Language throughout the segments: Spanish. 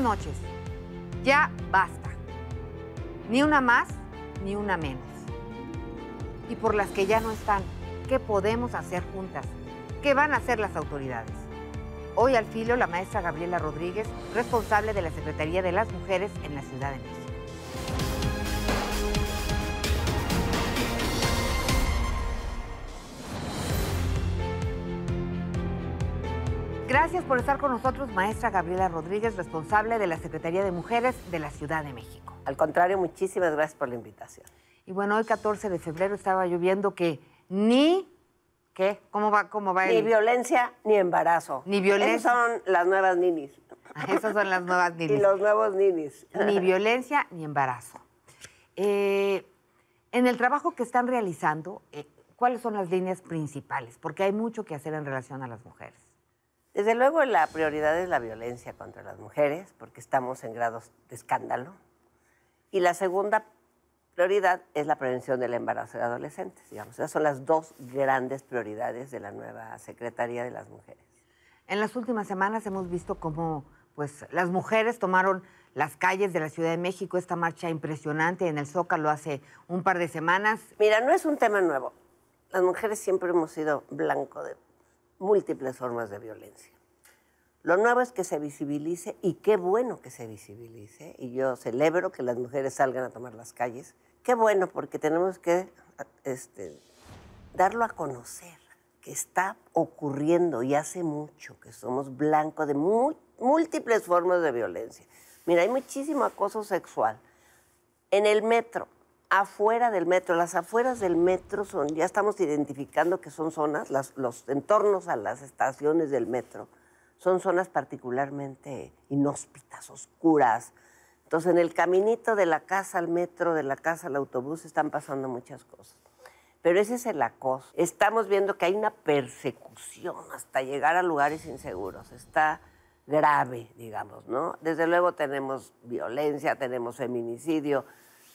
noches. Ya basta. Ni una más, ni una menos. Y por las que ya no están, ¿qué podemos hacer juntas? ¿Qué van a hacer las autoridades? Hoy al filo la maestra Gabriela Rodríguez, responsable de la Secretaría de las Mujeres en la Ciudad de México. Gracias por estar con nosotros, maestra Gabriela Rodríguez, responsable de la Secretaría de Mujeres de la Ciudad de México. Al contrario, muchísimas gracias por la invitación. Y bueno, hoy 14 de febrero estaba lloviendo que ni ¿Qué? ¿Cómo va, cómo va Ni violencia ni embarazo. Ni violencia. Esas son las nuevas ninis. Ah, esas son las nuevas ninis. y los nuevos ninis. ni violencia ni embarazo. Eh, en el trabajo que están realizando, eh, ¿cuáles son las líneas principales? Porque hay mucho que hacer en relación a las mujeres. Desde luego la prioridad es la violencia contra las mujeres, porque estamos en grados de escándalo. Y la segunda prioridad es la prevención del embarazo de adolescentes, Esas son las dos grandes prioridades de la nueva Secretaría de las Mujeres. En las últimas semanas hemos visto cómo pues, las mujeres tomaron las calles de la Ciudad de México, esta marcha impresionante en el Zócalo hace un par de semanas. Mira, no es un tema nuevo. Las mujeres siempre hemos sido blanco de múltiples formas de violencia. Lo nuevo es que se visibilice y qué bueno que se visibilice. Y yo celebro que las mujeres salgan a tomar las calles. Qué bueno porque tenemos que este, darlo a conocer, que está ocurriendo y hace mucho que somos blanco de múltiples formas de violencia. Mira, hay muchísimo acoso sexual en el metro afuera del metro. Las afueras del metro son, ya estamos identificando que son zonas, los entornos a las estaciones del metro, son zonas particularmente inhóspitas, oscuras. Entonces, en el caminito de la casa al metro, de la casa al autobús, están pasando muchas cosas. Pero ese es el acoso. Estamos viendo que hay una persecución hasta llegar a lugares inseguros. Está grave, digamos, ¿no? Desde luego tenemos violencia, tenemos feminicidio,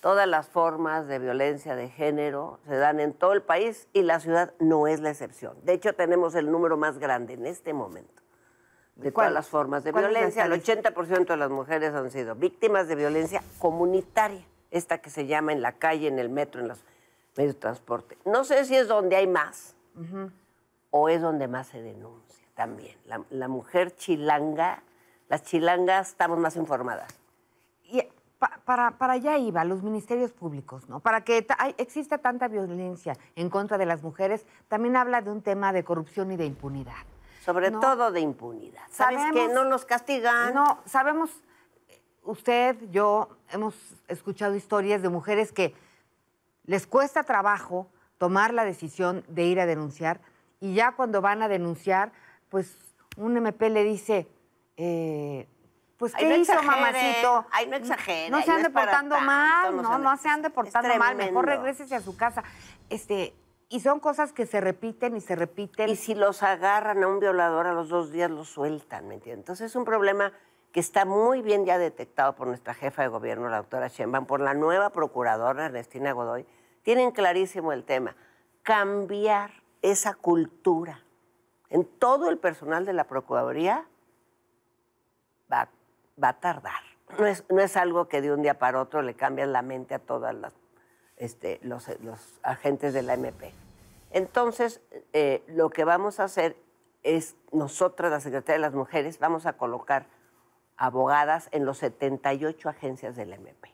Todas las formas de violencia de género se dan en todo el país y la ciudad no es la excepción. De hecho, tenemos el número más grande en este momento de todas las formas de violencia. El 80% de las mujeres han sido víctimas de violencia comunitaria, esta que se llama en la calle, en el metro, en los medios de transporte. No sé si es donde hay más o es donde más se denuncia también. la mujer chilanga, las chilangas estamos más informadas para, para allá iba, los ministerios públicos, ¿no? Para que exista tanta violencia en contra de las mujeres, también habla de un tema de corrupción y de impunidad. Sobre todo de impunidad. ¿Sabes que no nos castigan? No, sabemos, usted, yo, hemos escuchado historias de mujeres que les cuesta trabajo tomar la decisión de ir a denunciar y ya cuando van a denunciar, pues un MP le dice, eh, pues ¿qué hizo mamacito? Ay, no exageren. No, se han portando mal, no, no se ande portando mal, mejor regrésese a su casa. Este, y son cosas que se repiten y se repiten. Y si los agarran a un violador a los dos días los sueltan, ¿me entiendes? Entonces es un problema que está muy bien ya detectado por nuestra jefa de gobierno, la doctora Sheinbaum, por la nueva procuradora Ernestina Godoy. Tienen clarísimo el tema. Cambiar esa cultura en todo el personal de la Procuraduría va va a tardar. No es, no es algo que de un día para otro le cambian la mente a todos este, los, agentes de la MP. Entonces, eh, lo que vamos a hacer es, nosotras, la Secretaría de las Mujeres, vamos a colocar abogadas en los 78 agencias del MP.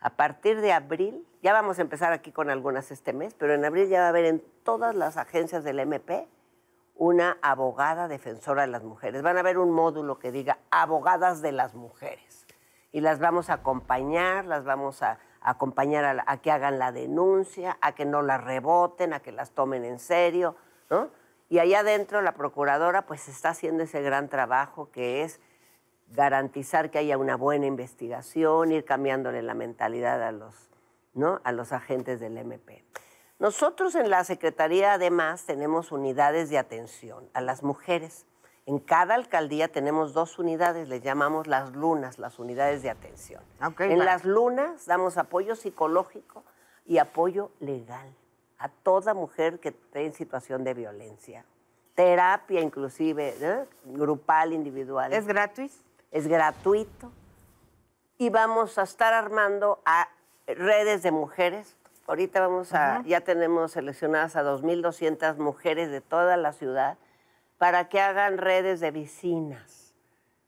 A partir de abril, ya vamos a empezar aquí con algunas este mes, pero en abril ya va a haber en todas las agencias del MP una abogada defensora de las mujeres. Van a ver un módulo que diga abogadas de las mujeres. Y las vamos a acompañar, las vamos a, acompañar a, que hagan la denuncia, a que no la reboten, a que las tomen en serio, Y allá adentro la procuradora pues está haciendo ese gran trabajo que es garantizar que haya una buena investigación, ir cambiándole la mentalidad a los, ¿no? a los agentes del MP. Nosotros en la Secretaría además tenemos unidades de atención a las mujeres. En cada alcaldía tenemos dos unidades, les llamamos las lunas, las unidades de atención. Ah, en las lunas damos apoyo psicológico y apoyo legal a toda mujer que esté en situación de violencia. Terapia inclusive, ¿eh? grupal, individual. ¿Es gratis? Es gratuito. Y vamos a estar armando a redes de mujeres Ahorita vamos a, ya tenemos seleccionadas a 2.200 mujeres de toda la ciudad para que hagan redes de vecinas.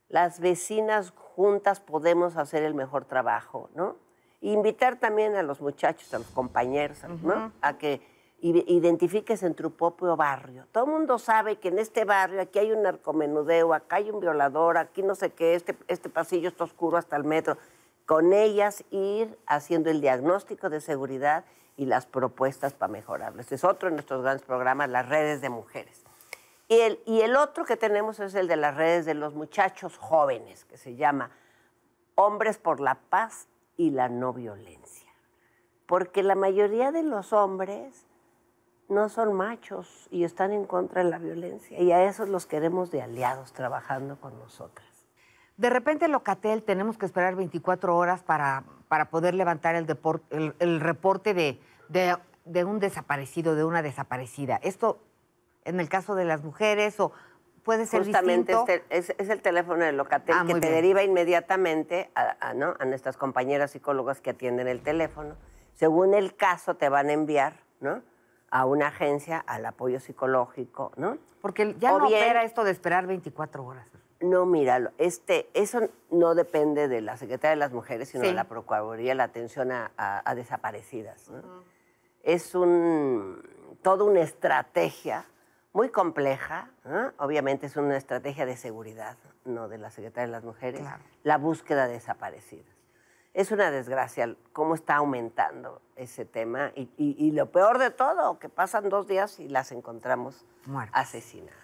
Las vecinas juntas podemos hacer el mejor trabajo, ¿no? Invitar también a los muchachos, a los compañeros, ¿no? A que identifiques en tu propio barrio. Todo el mundo sabe que en este barrio aquí hay un narcomenudeo, acá hay un violador, aquí no sé qué, este, este pasillo está oscuro hasta el metro con ellas ir haciendo el diagnóstico de seguridad y las propuestas para mejorarlo. Este es otro de nuestros grandes programas, las redes de mujeres. Y el, y el otro que tenemos es el de las redes de los muchachos jóvenes, que se llama Hombres por la Paz y la No Violencia. Porque la mayoría de los hombres no son machos y están en contra de la violencia. Y a esos los queremos de aliados trabajando con nosotras. De repente Locatel tenemos que esperar 24 horas para, para poder levantar el, el, reporte de, de, un desaparecido, de una desaparecida. Esto en el caso de las mujeres o puede ser Justamente distinto. Este es, el teléfono de Locatel ah, que te deriva inmediatamente a, nuestras compañeras psicólogas que atienden el teléfono. Según el caso te van a enviar, ¿no? a una agencia al apoyo psicológico, ¿no? Porque ya no opera esto de esperar 24 horas. No, míralo, este, eso no depende de la Secretaría de las Mujeres, sino de la Procuraduría, la atención a, desaparecidas. Es un, toda una estrategia muy compleja, obviamente es una estrategia de seguridad, no de la Secretaría de las Mujeres, la búsqueda de desaparecidas. Es una desgracia cómo está aumentando ese tema y, lo peor de todo, que pasan dos días y las encontramos asesinadas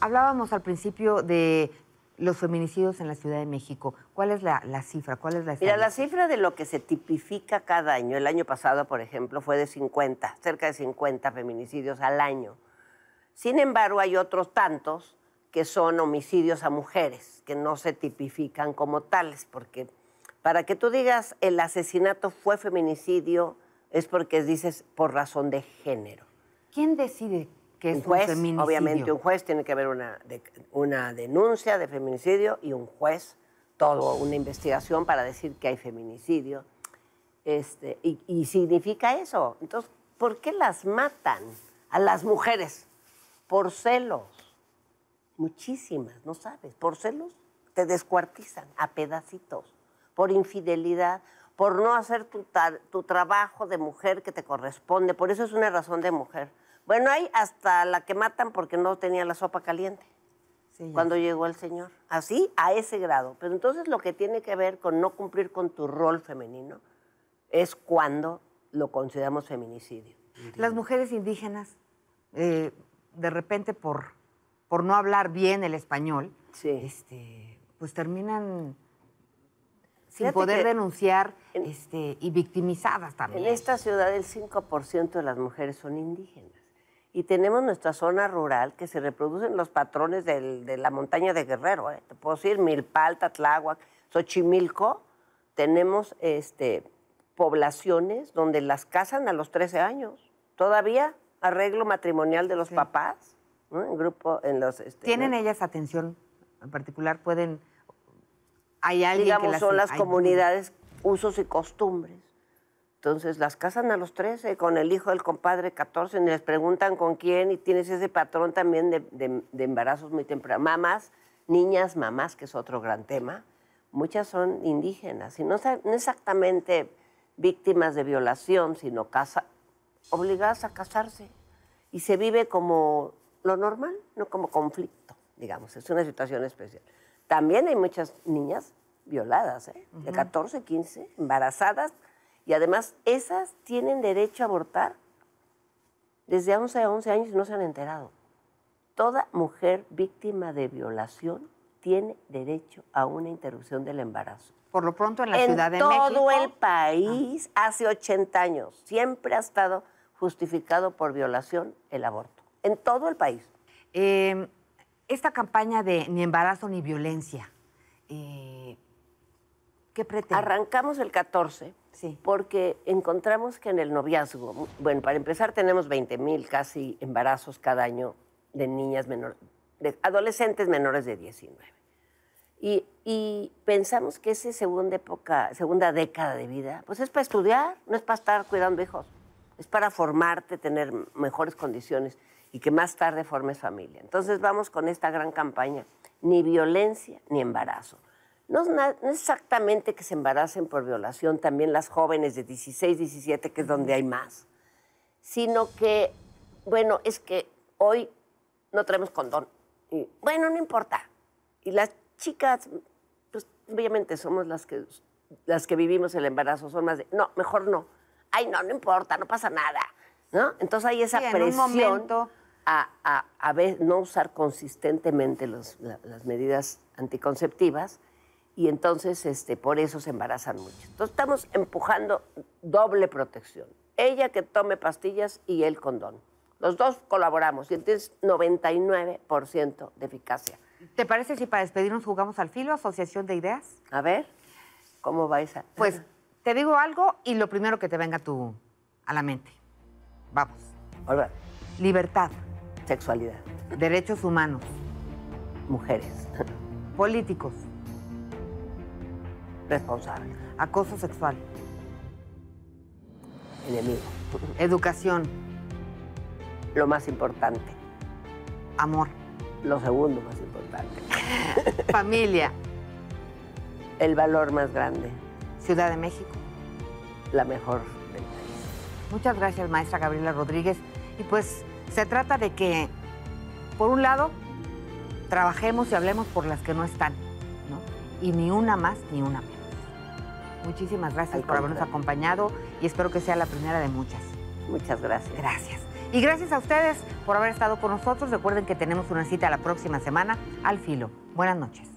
hablábamos al principio de los feminicidios en la Ciudad de México. ¿Cuál es la, cifra? ¿Cuál es la Mira, la cifra de lo que se tipifica cada año, el año pasado, por ejemplo, fue de 50, cerca de 50 feminicidios al año. Sin embargo, hay otros tantos que son homicidios a mujeres, que no se tipifican como tales, porque para que tú digas el asesinato fue feminicidio, es porque dices por razón de género. ¿Quién decide un juez, obviamente un juez, tiene que haber una, denuncia de feminicidio y un juez, todo, una investigación para decir que hay feminicidio. Este, y, significa eso. Entonces, ¿por qué las matan a las mujeres? Por celos. Muchísimas, no sabes. Por celos te descuartizan a pedacitos. Por infidelidad, por no hacer tu, tu trabajo de mujer que te corresponde. Por eso es una razón de mujer bueno, hay hasta la que matan porque no tenía la sopa caliente. cuando llegó el señor. Así, a ese grado. Pero entonces lo que tiene que ver con no cumplir con tu rol femenino es cuando lo consideramos feminicidio. Las mujeres indígenas, eh, de repente por, por no hablar bien el español, este, pues terminan sin poder denunciar este, y victimizadas también. En esta ciudad el 5% de las mujeres son indígenas y tenemos nuestra zona rural que se reproducen los patrones de la montaña de Guerrero. ¿eh? Te puedo decir, Milpalta, Tláhuac, Xochimilco, tenemos este, poblaciones donde las casan a los 13 años. Todavía arreglo matrimonial de los papás, grupo, en los... Este, ¿Tienen ellas atención en particular? ¿Pueden...? ¿Hay alguien que son las comunidades, usos y costumbres entonces las casan a los 13, con el hijo del compadre 14, y les preguntan con quién, y tienes ese patrón también de, embarazos muy tempranos. Mamás, niñas, mamás, que es otro gran tema, muchas son indígenas, y no, exactamente víctimas de violación, sino casa, obligadas a casarse. Y se vive como lo normal, no como conflicto, digamos, es una situación especial. También hay muchas niñas violadas, ¿eh? de 14, 15, embarazadas y además, esas tienen derecho a abortar desde 11 a 11 años y no se han enterado. Toda mujer víctima de violación tiene derecho a una interrupción del embarazo. Por lo pronto en la Ciudad de México. En todo el país, hace 80 años, siempre ha estado justificado por violación el aborto. En todo el país. Em, esta campaña de ni embarazo ni violencia, eh, Arrancamos el 14 sí. porque encontramos que en el noviazgo, bueno, para empezar tenemos 20.000 mil casi embarazos cada año de niñas menores, de adolescentes menores de 19. Y, y pensamos que esa segunda época, segunda década de vida, pues es para estudiar, no es para estar cuidando hijos, es para formarte, tener mejores condiciones y que más tarde formes familia. Entonces vamos con esta gran campaña, ni violencia ni embarazo. No, es exactamente que se embaracen por violación, también las jóvenes de 16, 17, que es donde hay más, sino que, bueno, es que hoy no traemos condón. Y, bueno, no importa. Y las chicas, pues obviamente somos las que, las que vivimos el embarazo, son más de, no, mejor no. Ay, no, no importa, no pasa nada. ¿No? Entonces hay esa presión a, a, no usar consistentemente las medidas anticonceptivas y entonces este, por eso se embarazan mucho. Entonces estamos empujando doble protección. Ella que tome pastillas y él condón. Los dos colaboramos y entonces 99% de eficacia. ¿Te parece si para despedirnos jugamos al filo, asociación de ideas? A ver, ¿cómo va esa? Pues te digo algo y lo primero que te venga tú a la mente. Vamos. Volver. Libertad. Sexualidad. Derechos humanos. Mujeres. Políticos responsable. Acoso sexual. Enemigo. Educación. Lo más importante. Amor. Lo segundo más importante. Familia. El valor más grande. Ciudad de México. La mejor del país. Muchas gracias, maestra Gabriela Rodríguez. Y pues se trata de que, por un lado, trabajemos y hablemos por las que no están, Y ni una más ni una menos. Muchísimas gracias por habernos acompañado y espero que sea la primera de muchas. Muchas gracias. Gracias. Y gracias a ustedes por haber estado con nosotros. Recuerden que tenemos una cita la próxima semana al filo. Buenas noches.